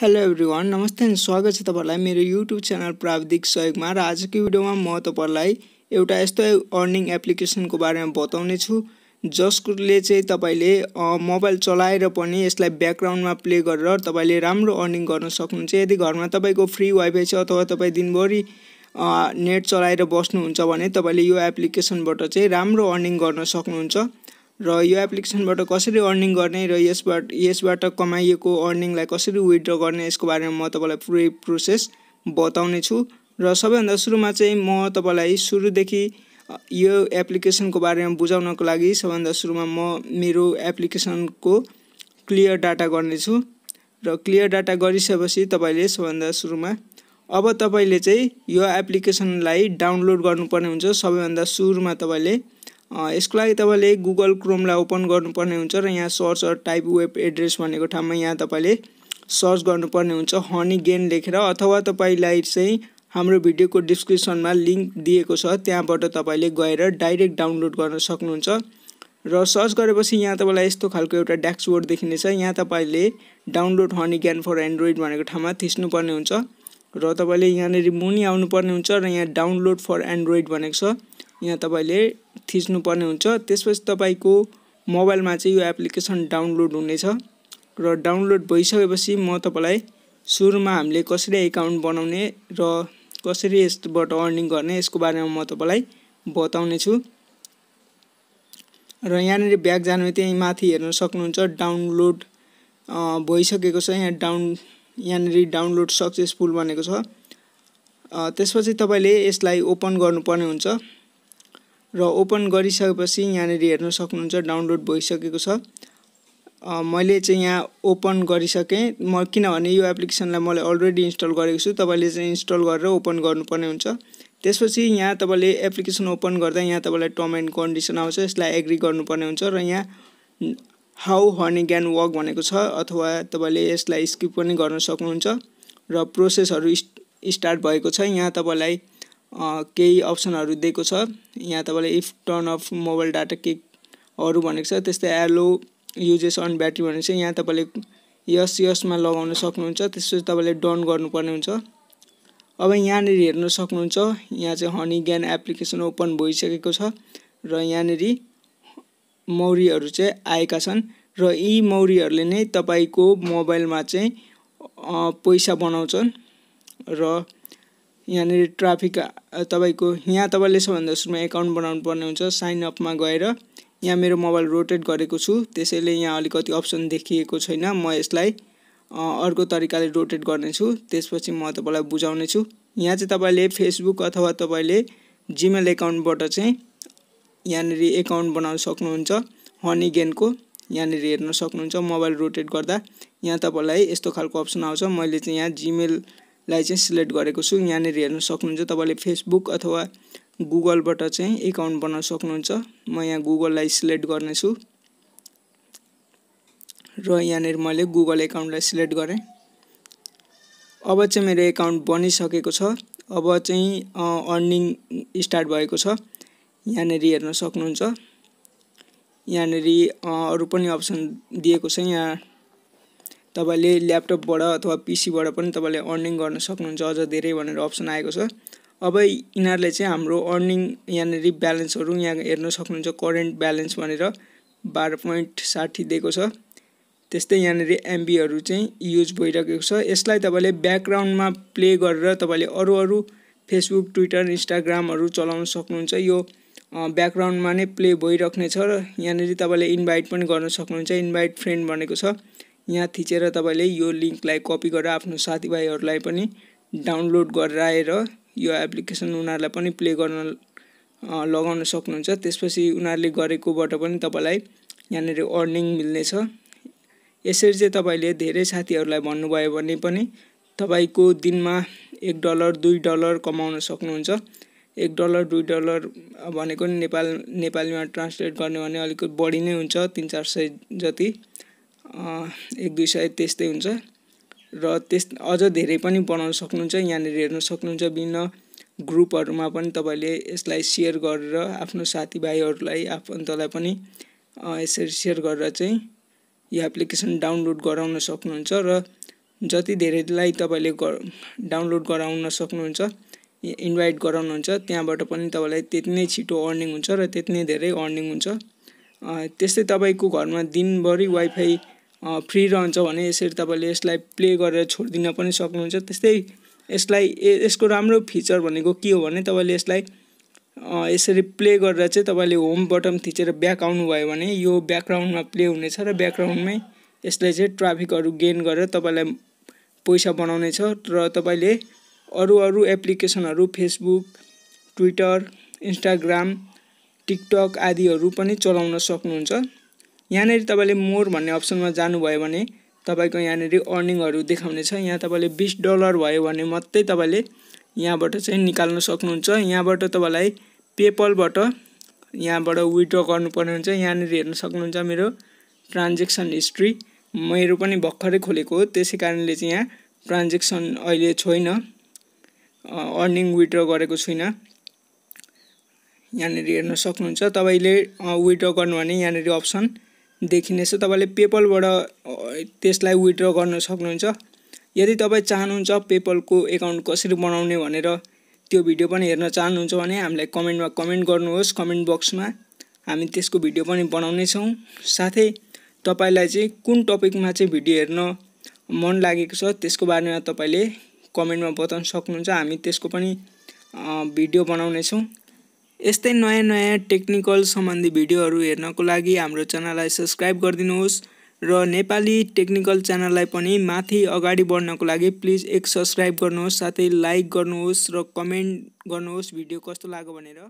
hello everyone नमस्ते अनि स्वागत छ तपाईँहरूलाई मेरो युट्युब च्यानल प्राविधिक सहयोगमा र आजको भिडियोमा म तपाईँहरूलाई एउटा यस्तो अर्निङ एप्लिकेसनको बारेमा बताउने छु जसले चाहिँ तपाईँले मोबाइल चलाएर पनि यसलाई ब्याकग्राउन्डमा प्ले गरेर तपाईँले राम्रो अर्निङ गर्न सक्नुहुन्छ यदि घरमा तपाईँको फ्री वाइफाई छ अथवा तपाईँ दिनभरि नेट चलाएर बस्नुहुन्छ भने तपाईँले यो एप्लिकेसनबाट चाहिँ राम्रो अर्निङ गर्न सक्नुहुन्छ र यो एप्लिकेसनबाट कसरी अर्निङ गर्ने र यसबाट यसबाट कमाइएको अर्निङलाई कसरी विथड्र गर्ने यसको बारेमा म तपाईँलाई पुरै प्रोसेस बताउने छु र सबैभन्दा सुरुमा चाहिँ म तपाईँलाई सुरुदेखि यो एप्लिकेसनको बारेमा बुझाउनको लागि सबैभन्दा सुरुमा म मेरो एप्लिकेसनको क्लियर डाटा गर्नेछु र क्लियर डाटा गरिसकेपछि तपाईँले सबैभन्दा सुरुमा अब तपाईँले चाहिँ यो एप्लिकेसनलाई डाउनलोड गर्नुपर्ने हुन्छ सबैभन्दा सुरुमा तपाईँले यसको लागि तपाईँले गुगल क्रोमलाई ओपन गर्नुपर्ने हुन्छ र यहाँ search or type web address भनेको ठाउँमा यहाँ तपाईँले सर्च गर्नुपर्ने हुन्छ हनी गेन लेखेर अथवा तपाईँलाई चाहिँ हाम्रो भिडियोको डिस्क्रिप्सनमा लिङ्क दिएको छ त्यहाँबाट तपाईँले गएर डाइरेक्ट डाउनलोड गर्न सक्नुहुन्छ र सर्च गरेपछि यहाँ तपाईँलाई यस्तो खालको एउटा ड्याक्सबोर्ड देखिनेछ यहाँ तपाईँले डाउनलोड हनी ग्यान फर एन्ड्रोइड भनेको ठाउँमा थिच्नुपर्ने हुन्छ र तपाईँले यहाँनिर मुनि आउनुपर्ने हुन्छ र यहाँ डाउनलोड फर एन्ड्रोइड भनेको छ यहाँ तपाईँले थिच्नुपर्ने हुन्छ त्यसपछि तपाईँको मोबाइलमा चाहिँ यो एप्लिकेसन डाउनलोड हुनेछ र डाउनलोड भइसकेपछि म तपाईँलाई सुरुमा हामीले कसरी एकाउन्ट बनाउने र कसरी यसबाट अर्निङ गर्ने यसको बारेमा म तपाईँलाई बताउने छु र यहाँनिर ब्याग जानु त्यहीँ माथि हेर्न सक्नुहुन्छ डाउनलोड भइसकेको छ यहाँ डाउन यहाँनिर डाउनलोड सक्सेसफुल भनेको छ त्यसपछि तपाईँले यसलाई ओपन गर्नुपर्ने हुन्छ र ओपन गरिसकेपछि यहाँनिर हेर्न सक्नुहुन्छ डाउनलोड भइसकेको छ मैले चाहिँ यहाँ ओपन गरिसकेँ म किनभने यो एप्लिकेसनलाई मैले अलरेडी इन्स्टल गरेको छु तपाईँले चाहिँ इन्स्टल गरेर ओपन गर्नुपर्ने हुन्छ त्यसपछि यहाँ तपाईँले एप्लिकेसन ओपन गर्दा यहाँ तपाईँलाई टर्म एन्ड कन्डिसन आउँछ यसलाई एग्री गर्नुपर्ने हुन्छ र यहाँ हाउ हनी ग्यान वर्क भनेको छ अथवा तपाईँले यसलाई स्किप पनि गर्न सक्नुहुन्छ र प्रोसेसहरू स्टार्ट भएको छ यहाँ तपाईँलाई केही अप्सनहरू दिएको छ यहाँ तपाईँले if turn off mobile data केहरू भनेको छ त्यस्तै एलो युजेस अन ब्याट्री भनेको छ यहाँ तपाईँले यस यसमा लगाउन सक्नुहुन्छ त्यसपछि तपाईँले डन गर्नुपर्ने हुन्छ अब यहाँनिर हेर्न सक्नुहुन्छ यहाँ चाहिँ हनी ज्ञान एप्लिकेसन ओपन भइसकेको छ र यहाँनिर मौरीहरू चाहिँ आएका छन् र यी मौरीहरूले नै तपाईँको मोबाइलमा चाहिँ पैसा बनाउँछन् र यहाँनिर ट्राफिक तपाईँको यहाँ तपाईँले सबभन्दा सुरुमा एकाउन्ट बनाउनु पर्ने हुन्छ साइनअपमा गएर यहाँ मेरो मोबाइल रोटेट गरेको छु त्यसैले यहाँ अलिकति अप्सन देखिएको छैन म यसलाई अर्को तरिकाले रोटेट गर्नेछु त्यसपछि म तपाईँलाई छु यहाँ चाहिँ तपाईँले फेसबुक अथवा तपाईँले जिमेल एकाउन्टबाट चाहिँ यहाँनिर एकाउन्ट बनाउन सक्नुहुन्छ हनी गेनको यहाँनिर हेर्न सक्नुहुन्छ मोबाइल रोटेट गर्दा यहाँ तपाईँलाई यस्तो खालको अप्सन आउँछ मैले चाहिँ यहाँ जिमेल लाई चाहिँ सिलेक्ट गरेको छु यहाँनिर हेर्न सक्नुहुन्छ तपाईँले फेसबुक अथवा गुगलबाट चाहिँ एकाउन्ट बनाउन सक्नुहुन्छ म यहाँ गुगललाई सिलेक्ट गर्नेछु र यहाँनिर मैले गुगल एकाउन्टलाई सिलेक्ट गरेँ अब चाहिँ मेरो एकाउन्ट बनिसकेको छ अब चाहिँ अर्निङ स्टार्ट भएको छ यहाँनिर हेर्न सक्नुहुन्छ यहाँनिर अरू पनि अप्सन दिएको छ यहाँ तपाईँले ल्यापटपबाट अथवा पिसीबाट पनि तपाईँले अर्निङ गर्न सक्नुहुन्छ अझ धेरै भनेर अप्सन आएको छ अब यिनीहरूले चाहिँ हाम्रो अर्निङ यहाँनिर ब्यालेन्सहरू यहाँ हेर्न सक्नुहुन्छ करेन्ट ब्यालेन्स भनेर बाह्र पोइन्ट साठी दिएको छ त्यस्तै यहाँनिर एमबीहरू चाहिँ युज भइरहेको छ यसलाई तपाईँले ब्याकग्राउन्डमा प्ले गरेर तपाईँले अरू अरू फेसबुक ट्विटर इन्स्टाग्रामहरू चलाउन सक्नुहुन्छ यो ब्याकग्राउन्डमा नै प्ले भइराख्नेछ र यहाँनिर तपाईँले इन्भाइट पनि गर्न सक्नुहुन्छ इन्भाइट फ्रेन्ड भनेको छ यहाँ थिचेर तपाईँले यो लिङ्कलाई कपी गरेर आफ्नो साथीभाइहरूलाई पनि डाउनलोड गरेर आएर यो एप्लिकेसन उनीहरूलाई पनि प्ले गर्न लगाउन सक्नुहुन्छ त्यसपछि उनीहरूले गरेकोबाट पनि तपाईँलाई यहाँनिर अर्निङ मिल्नेछ यसरी चाहिँ तपाईँले धेरै साथीहरूलाई भन्नुभयो भने पनि तपाईँको दिनमा एक डलर दुई डलर कमाउन सक्नुहुन्छ एक डलर दुई डलर भनेको नेपाल नेपालीमा ट्रान्सलेट गर्ने भने अलिकति बढी नै हुन्छ तिन चार सय जति एक दुई सय त्यस्तै हुन्छ र त्यस अझ धेरै पनि बनाउन सक्नुहुन्छ यहाँनिर हेर्न सक्नुहुन्छ विभिन्न ग्रुपहरूमा पनि तपाईँले यसलाई सेयर गरेर आफ्नो साथीभाइहरूलाई आफन्तलाई पनि यसरी सेयर गरेर चाहिँ यो एप्लिकेसन डाउनलोड गराउन सक्नुहुन्छ र जति धेरैलाई तपाईँले डाउनलोड गराउन सक्नुहुन्छ इन्भाइट गराउनुहुन्छ त्यहाँबाट पनि तपाईँलाई त्यति नै छिटो अर्निङ हुन्छ र त्यति नै धेरै अर्निङ हुन्छ त्यस्तै तपाईँको घरमा दिनभरि वाइफाई फ्री रहन्छ भने यसरी तपाईँले यसलाई प्ले गरेर छोडिदिन पनि सक्नुहुन्छ त्यस्तै यसलाई यसको राम्रो फिचर भनेको के हो भने तपाईँले यसलाई यसरी प्ले गरेर चाहिँ तपाईँले होम बटन थिचेर ब्याक आउनुभयो भने यो ब्याकग्राउन्डमा प्ले हुनेछ र ब्याकग्राउन्डमै यसलाई चाहिँ ट्राफिकहरू गेन गरेर तपाईँलाई पैसा बनाउनेछ र तपाईँले अरू अरू एप्लिकेसनहरू फेसबुक ट्विटर इन्स्टाग्राम टिकटक आदिहरू पनि चलाउन सक्नुहुन्छ यहाँनिर तपाईँले मोर भन्ने अप्सनमा जानुभयो भने तपाईँको यहाँनिर अर्निङहरू देखाउनेछ यहाँ तपाईँले बिस डलर भयो भने मात्रै तपाईँले यहाँबाट चाहिँ निकाल्न सक्नुहुन्छ यहाँबाट तपाईँलाई पेपलबाट यहाँबाट विड्र गर्नुपर्ने हुन्छ यहाँनिर हेर्न सक्नुहुन्छ मेरो ट्रान्जेक्सन हिस्ट्री मेरो पनि भर्खरै खोलेको हो त्यसै कारणले चाहिँ यहाँ ट्रान्जेक्सन अहिले छैन अर्निङ विड्र गरेको छुइनँ यहाँनिर हेर्न सक्नुहुन्छ तपाईँले विड्र गर्नु भने यहाँनिर अप्सन देखिनेछ तपाईँले पेपलबाट त्यसलाई विथड्र गर्न सक्नुहुन्छ यदि तपाईँ चाहनुहुन्छ पेपलको एकाउन्ट कसरी बनाउने भनेर त्यो भिडियो पनि हेर्न चाहनुहुन्छ भने हामीलाई कमेन्टमा कमेन्ट गर्नुहोस् कमेन्ट बक्समा हामी त्यसको भिडियो पनि बनाउनेछौँ साथै तपाईँलाई चाहिँ कुन टपिकमा चाहिँ भिडियो हेर्न मन लागेको छ त्यसको बारेमा तपाईँले कमेन्टमा बताउन सक्नुहुन्छ हामी त्यसको पनि भिडियो बनाउनेछौँ यस्तै नयाँ नयाँ टेक्निकल सम्बन्धी भिडियोहरू हेर्नको लागि हाम्रो च्यानललाई सब्सक्राइब गरिदिनुहोस् र नेपाली टेक्निकल च्यानललाई पनि माथि अगाडि बढ्नको लागि प्लिज एक सब्सक्राइब गर्नुहोस् साथै लाइक गर्नुहोस् र कमेन्ट गर्नुहोस् भिडियो कस्तो लाग्यो भनेर